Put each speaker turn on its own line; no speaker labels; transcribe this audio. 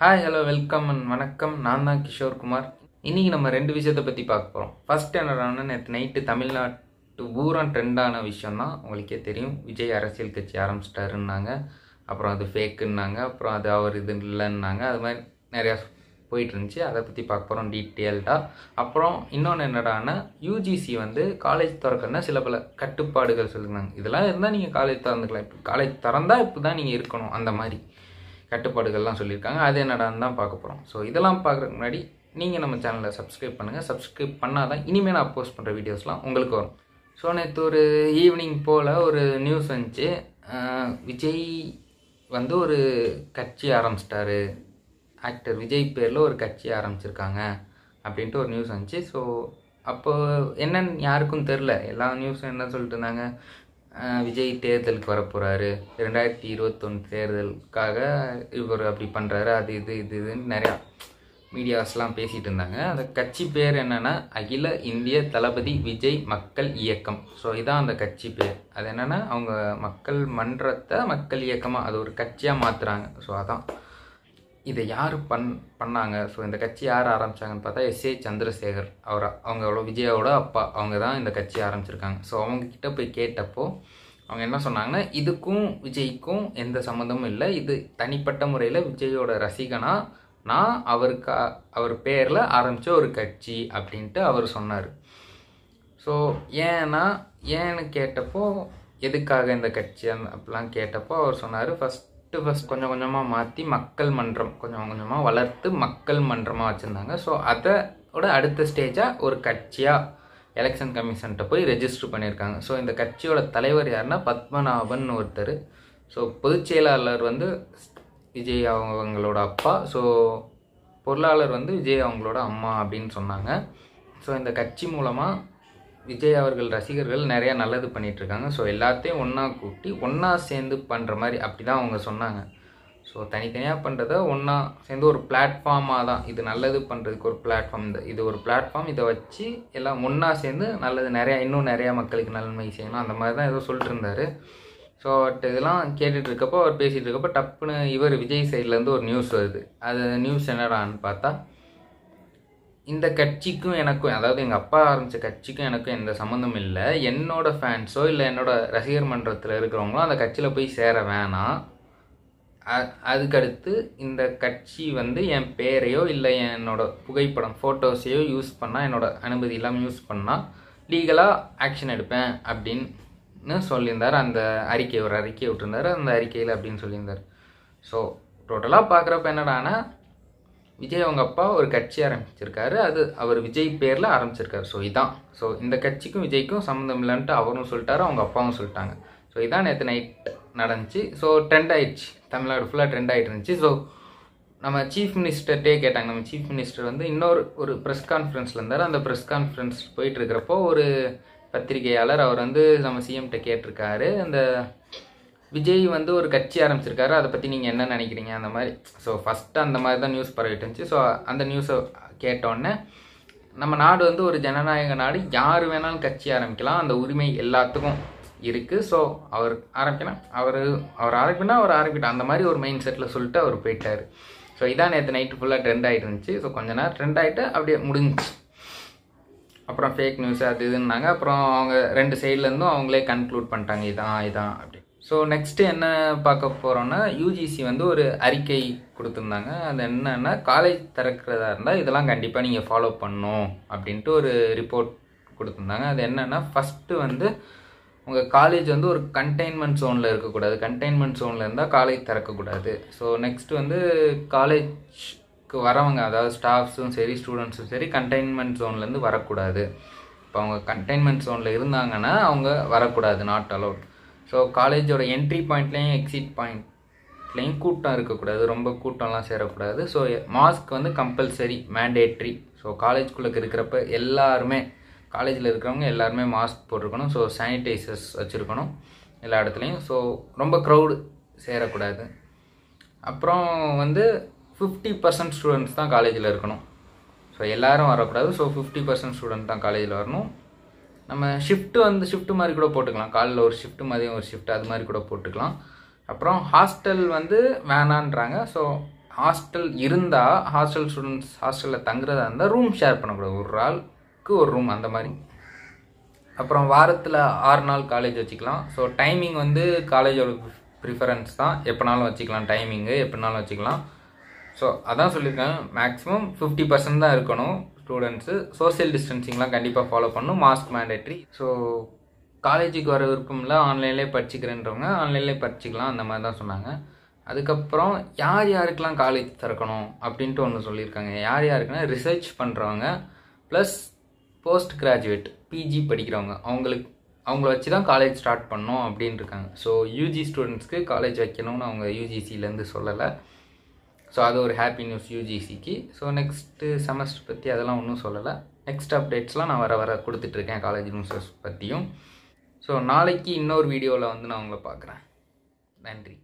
hi hello welcome and வணக்கம் நான் தான் கிஷோர் குமார் இன்றைக்கி நம்ம ரெண்டு விஷயத்தை பற்றி பார்க்க போகிறோம் ஃபஸ்ட் என்னடான நேற்று நைட்டு தமிழ்நாட்டு பூரம் ட்ரெண்டான தான் உங்களுக்கே தெரியும் விஜய் அரசியல் கட்சி ஆரம்பிச்சிட்டாருன்னாங்க அப்புறம் அது ஃபேக்குன்னாங்க அப்புறம் அது அவர் இது இல்லைன்னாங்க அது மாதிரி நிறையா போயிட்டு இருந்துச்சு அதை பற்றி பார்க்க போகிறோம் டீட்டெயில்டாக அப்புறம் இன்னொன்று என்னடானா யூஜிசி வந்து காலேஜ் திறக்கணும்னா சில பல கட்டுப்பாடுகள் சொல்லுறாங்க இதெல்லாம் இருந்தால் நீங்கள் காலேஜ் திறந்துக்கலாம் இப்போ காலேஜ் திறந்தால் இப்போ தான் நீங்கள் இருக்கணும் அந்த மாதிரி கட்டுப்பாடுகள்லாம் சொல்லியிருக்காங்க அது என்னடான்னு தான் பார்க்க போகிறோம் ஸோ இதெல்லாம் பார்க்குறதுக்கு முன்னாடி நீங்கள் நம்ம சேனலை சப்ஸ்கிரைப் பண்ணுங்கள் சப்ஸ்கிரைப் பண்ணால் தான் இனிமேல் நான் போஸ்ட் பண்ணுற வீடியோஸ்லாம் உங்களுக்கு வரும் ஸோ நேற்று ஒரு ஈவினிங் போல் ஒரு நியூஸ் வந்துச்சு விஜய் வந்து ஒரு கட்சி ஆரம்பிச்சிட்டாரு ஆக்டர் விஜய் பேரில் ஒரு கட்சி ஆரம்பிச்சிருக்காங்க அப்படின்ட்டு ஒரு நியூஸ் வந்துச்சு ஸோ அப்போது என்னன்னு யாருக்கும் தெரில எல்லா நியூஸும் என்ன சொல்லிட்டு இருந்தாங்க விஜய் தேர்தலுக்கு வரப்போகிறாரு ரெண்டாயிரத்தி இருபத்தொன்று தேர்தலுக்காக இவர் அப்படி பண்ணுறாரு அது இது இது இதுன்னு நிறையா மீடியாஸ்லாம் பேசிகிட்டு இருந்தாங்க அந்த கட்சி பேர் என்னென்னா அகில இந்திய தளபதி விஜய் மக்கள் இயக்கம் ஸோ இதுதான் அந்த கட்சி பேர் அது என்னென்னா அவங்க மக்கள் மன்றத்தை மக்கள் இயக்கமாக அது ஒரு கட்சியாக மாற்றுறாங்க ஸோ அதான் இதை யார் பண் பண்ணாங்க ஸோ இந்த கட்சி யார் ஆரம்பித்தாங்கன்னு பார்த்தா எஸ் ஏ சந்திரசேகர் அவர் அவ்வளோ விஜயாவோட அப்பா அவங்க தான் இந்த கட்சி ஆரம்பிச்சிருக்காங்க ஸோ அவங்கக்கிட்ட போய் கேட்டப்போ அவங்க என்ன சொன்னாங்கன்னா இதுக்கும் விஜய்க்கும் எந்த சம்மந்தமும் இல்லை இது தனிப்பட்ட முறையில் விஜயோட ரசிகனா நான் அவருக்கு அவர் பேரில் ஆரம்பித்த ஒரு கட்சி அப்படின்ட்டு அவர் சொன்னார் ஸோ ஏன்னா ஏன்னு கேட்டப்போ எதுக்காக இந்த கட்சி அப்படிலாம் கேட்டப்போ அவர் சொன்னார் ஃபஸ்ட் ஃபஸ்ட்டு கொஞ்சம் கொஞ்சமாக மாற்றி மக்கள் மன்றம் கொஞ்சம் கொஞ்சமாக வளர்த்து மக்கள் மன்றமாக வச்சுருந்தாங்க ஸோ அதோட அடுத்த ஸ்டேஜாக ஒரு கட்சியாக எலெக்ஷன் கமிஷன்கிட்ட போய் ரெஜிஸ்டர் பண்ணியிருக்காங்க ஸோ இந்த கட்சியோட தலைவர் யாருன்னா பத்மநாபன் ஒருத்தர் ஸோ பொதுச் செயலாளர் வந்து விஜய் அவங்களோட அப்பா ஸோ பொருளாளர் வந்து விஜய் அவங்களோட அம்மா அப்படின்னு சொன்னாங்க ஸோ இந்த கட்சி மூலமாக விஜய் அவர்கள் ரசிகர்கள் நிறையா நல்லது பண்ணிகிட்ருக்காங்க ஸோ எல்லாத்தையும் ஒன்றா கூட்டி ஒன்றா சேர்ந்து பண்ணுற மாதிரி அப்படி தான் அவங்க சொன்னாங்க ஸோ தனித்தனியாக பண்ணுறத ஒன்றா சேர்ந்து ஒரு பிளாட்ஃபார்மாக தான் இது நல்லது பண்ணுறதுக்கு ஒரு பிளாட்ஃபார்ம் இந்த இது ஒரு பிளாட்ஃபார்ம் இதை வச்சு எல்லாம் ஒன்றா சேர்ந்து நல்லது நிறையா இன்னும் நிறையா மக்களுக்கு நன்மை செய்யணும் அந்த மாதிரி தான் ஏதோ சொல்லிட்டு இருந்தார் ஸோ பட் இதெல்லாம் கேட்டுட்ருக்கப்போ இருக்கப்போ அவர் பேசிகிட்டு இருக்கப்போ டப்புன்னு இவர் விஜய் சைட்லேருந்து ஒரு நியூஸ் வருது அது நியூஸ் என்னடான்னு பார்த்தா இந்த கட்சிக்கும் எனக்கும் அதாவது எங்கள் அப்பா ஆரம்பித்த கட்சிக்கும் எனக்கும் எந்த சம்மந்தம் இல்லை என்னோட ஃபேன்ஸோ இல்லை என்னோட ரசிகர் மன்றத்தில் இருக்கிறவங்களோ அந்த கட்சியில் போய் சேர வேணாம் அதுக்கடுத்து இந்த கட்சி வந்து என் பேரையோ இல்லை என்னோட புகைப்படம் ஃபோட்டோஸையோ யூஸ் பண்ணால் என்னோட அனுமதி இல்லாமல் யூஸ் பண்ணால் லீகலாக ஆக்ஷன் எடுப்பேன் அப்படின்னு சொல்லியிருந்தார் அந்த அறிக்கை ஒரு அறிக்கையை விட்டுருந்தார் அந்த அறிக்கையில் அப்படின்னு சொல்லியிருந்தார் ஸோ டோட்டலாக பார்க்குறப்ப என்னடானா விஜய் அவங்க அப்பா ஒரு கட்சி ஆரம்பிச்சிருக்காரு அது அவர் விஜய் பேரில் ஆரம்பிச்சிருக்காரு ஸோ இதான் ஸோ இந்த கட்சிக்கும் விஜய்க்கும் சம்மந்தம் இல்லைன்ட்டு அவரும் சொல்லிட்டாரு அவங்க அப்பாவும் சொல்லிட்டாங்க ஸோ இதான் நேற்று நைட் நடந்துச்சு ஸோ ட்ரெண்ட் ஆயிடுச்சு தமிழ்நாடு ஃபுல்லாக ட்ரெண்ட் ஆகிட்டு இருந்துச்சு ஸோ நம்ம சீஃப் மினிஸ்டர்கிட்டே கேட்டாங்க நம்ம சீஃப் மினிஸ்டர் வந்து இன்னொரு ஒரு ப்ரெஸ் கான்ஃபரன்ஸில் இருந்தார் அந்த ப்ரெஸ் கான்ஃபரன்ஸ் போயிட்டு இருக்கிறப்போ ஒரு பத்திரிகையாளர் அவர் வந்து நம்ம சிஎம்கிட்ட கேட்டிருக்காரு அந்த விஜய் வந்து ஒரு கட்சி ஆரம்பிச்சிருக்காரு அதை பற்றி நீங்கள் என்ன நினைக்கிறீங்க அந்த மாதிரி ஸோ ஃபஸ்ட்டு அந்த மாதிரி தான் நியூஸ் பரவிட்டு இருந்துச்சு ஸோ அந்த நியூஸை கேட்டோடனே நம்ம நாடு வந்து ஒரு ஜனநாயக நாடு யார் வேணாலும் கட்சி ஆரம்பிக்கலாம் அந்த உரிமை எல்லாத்துக்கும் இருக்குது ஸோ அவர் ஆரம்பிக்கணும் அவர் அவர் ஆரம்பினா அவர் ஆரம்பிட்டார் அந்த மாதிரி ஒரு மைண்ட் செட்டில் சொல்லிட்டு அவர் போயிட்டார் ஸோ இதான் நேற்று நைட்டு ஃபுல்லாக ட்ரெண்ட் ஆகிருந்துச்சி ஸோ கொஞ்ச நேரம் ட்ரெண்ட் ஆகிட்டு அப்படியே முடிஞ்சிச்சு அப்புறம் ஃபேக் நியூஸ் அது இதுன்னாங்க அப்புறம் அவங்க ரெண்டு சைட்லேருந்தும் அவங்களே கன்க்ளூட் பண்ணிட்டாங்க இதான் இதான் அப்படி ஸோ நெக்ஸ்ட்டு என்ன பார்க்க போகிறோன்னா யூஜிசி வந்து ஒரு அறிக்கை கொடுத்துருந்தாங்க அது என்னென்னா காலேஜ் திறக்கிறதா இருந்தால் இதெல்லாம் கண்டிப்பாக நீங்கள் ஃபாலோ பண்ணும் அப்படின்ட்டு ஒரு ரிப்போர்ட் கொடுத்துருந்தாங்க அது என்னென்னா ஃபஸ்ட்டு வந்து உங்கள் காலேஜ் வந்து ஒரு கண்டெய்ன்மெண்ட் ஜோனில் இருக்கக்கூடாது கண்டெய்ன்மெண்ட் ஜோனில் இருந்தால் காலேஜ் திறக்கக்கூடாது ஸோ நெக்ஸ்ட்டு வந்து காலேஜ்க்கு வரவங்க அதாவது ஸ்டாஃப்ஸும் சரி ஸ்டூடெண்ட்ஸும் சரி கண்டெய்ன்மெண்ட் ஜோன்லேருந்து வரக்கூடாது இப்போ அவங்க கண்டெய்ன்மெண்ட் ஜோனில் இருந்தாங்கன்னா அவங்க வரக்கூடாது நாட் அலவுட் ஸோ காலேஜோட என்ட்ரி பாயிண்ட்லேயும் எக்ஸிட் பாயிண்ட்லேயும் கூட்டம் இருக்கக்கூடாது ரொம்ப கூட்டம்லாம் சேரக்கூடாது ஸோ மாஸ்க் வந்து கம்பல்சரி மேண்டேட்ரி ஸோ காலேஜ்குள்ளே இருக்கிறப்ப எல்லாருமே காலேஜில் இருக்கிறவங்க எல்லாருமே மாஸ்க் போட்டிருக்கணும் ஸோ சானிடைசர்ஸ் வச்சுருக்கணும் எல்லா இடத்துலையும் ஸோ ரொம்ப க்ரௌடு சேரக்கூடாது அப்புறம் வந்து ஃபிஃப்டி பர்சன்ட் ஸ்டூடெண்ட்ஸ் தான் காலேஜில் இருக்கணும் ஸோ எல்லோரும் வரக்கூடாது ஸோ ஃபிஃப்டி பர்சன்ட் ஸ்டூடெண்ட் தான் காலேஜில் வரணும் நம்ம ஷிஃப்ட்டு வந்து ஷிஃப்ட் மாதிரி கூட போட்டுக்கலாம் காலையில் ஒரு ஷிஃப்ட்டு மதியம் ஒரு ஷிஃப்ட் அது மாதிரி கூட போட்டுக்கலாம் அப்புறம் ஹாஸ்டல் வந்து வேணான்றாங்க ஸோ ஹாஸ்டல் இருந்தால் ஹாஸ்டல் ஸ்டூடெண்ட்ஸ் ஹாஸ்டலில் தங்குறதா இருந்தால் ரூம் ஷேர் பண்ணக்கூடாது ஒரு ஆளுக்கு ஒரு ரூம் அந்த மாதிரி அப்புறம் வாரத்தில் ஆறு நாள் காலேஜ் வச்சுக்கலாம் ஸோ டைமிங் வந்து காலேஜோட ப்ரிஃபரன்ஸ் தான் எப்போனாலும் வச்சுக்கலாம் டைமிங்கு எப்படினாலும் வச்சுக்கலாம் ஸோ அதான் சொல்லியிருக்கேன் மேக்ஸிமம் ஃபிஃப்டி பர்சன்ட் தான் இருக்கணும் ஸ்டூடெண்ட்ஸு சோசியல் டிஸ்டன்சிங்லாம் கண்டிப்பாக ஃபாலோ பண்ணணும் மாஸ்க் மேண்டேட்ரி ஸோ காலேஜுக்கு வர விருப்பம்ல ஆன்லைன்லேயே படிச்சுக்கிறேன்றவங்க ஆன்லைன்லேயே படிச்சுக்கலாம் அந்த மாதிரி தான் சொன்னாங்க அதுக்கப்புறம் யார் யாருக்கெலாம் காலேஜ் திறக்கணும் அப்படின்ட்டு ஒன்று சொல்லியிருக்காங்க யார் யாருக்குன்னா ரிசர்ச் பண்ணுறவங்க ப்ளஸ் போஸ்ட் கிராஜுவேட் பிஜி படிக்கிறவங்க அவங்களுக்கு அவங்கள வச்சு தான் காலேஜ் ஸ்டார்ட் பண்ணோம் அப்படின்னு இருக்காங்க ஸோ யூஜி ஸ்டூடெண்ட்ஸ்க்கு காலேஜ் வைக்கணும்னு அவங்க யூஜிசிலேருந்து சொல்லலை ஸோ அது ஒரு ஹாப்பி நியூஸ் யூஜிசிக்கு ஸோ நெக்ஸ்ட்டு செமஸ்டர் பற்றி அதெல்லாம் ஒன்றும் சொல்லலை நெக்ஸ்ட் அப்டேட்ஸ்லாம் நான் வர வர கொடுத்துட்ருக்கேன் காலேஜ் நியூஸஸ் பற்றியும் ஸோ நாளைக்கு இன்னொரு வீடியோவில் வந்து நான் உங்களை பார்க்குறேன் நன்றி